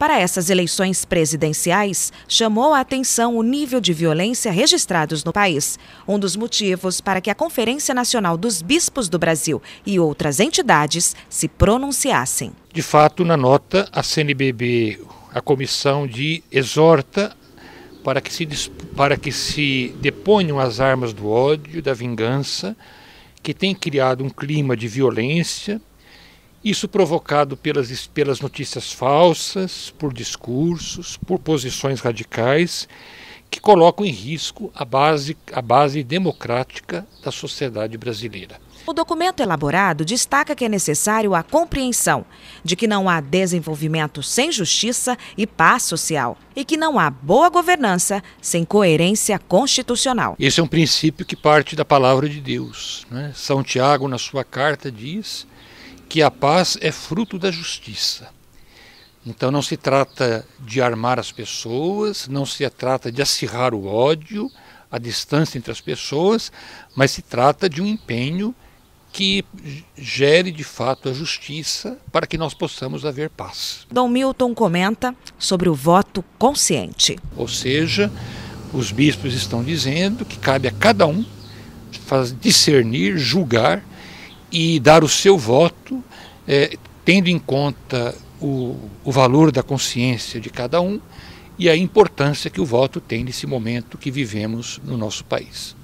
Para essas eleições presidenciais, chamou a atenção o nível de violência registrados no país, um dos motivos para que a Conferência Nacional dos Bispos do Brasil e outras entidades se pronunciassem. De fato, na nota, a CNBB, a comissão de exorta para que se para que se deponham as armas do ódio, da vingança, que tem criado um clima de violência isso provocado pelas, pelas notícias falsas, por discursos, por posições radicais que colocam em risco a base, a base democrática da sociedade brasileira. O documento elaborado destaca que é necessário a compreensão de que não há desenvolvimento sem justiça e paz social e que não há boa governança sem coerência constitucional. Esse é um princípio que parte da palavra de Deus. Né? São Tiago, na sua carta, diz que a paz é fruto da justiça. Então não se trata de armar as pessoas, não se trata de acirrar o ódio, a distância entre as pessoas, mas se trata de um empenho que gere de fato a justiça para que nós possamos haver paz. Dom Milton comenta sobre o voto consciente. Ou seja, os bispos estão dizendo que cabe a cada um discernir, julgar e dar o seu voto, é, tendo em conta o, o valor da consciência de cada um e a importância que o voto tem nesse momento que vivemos no nosso país.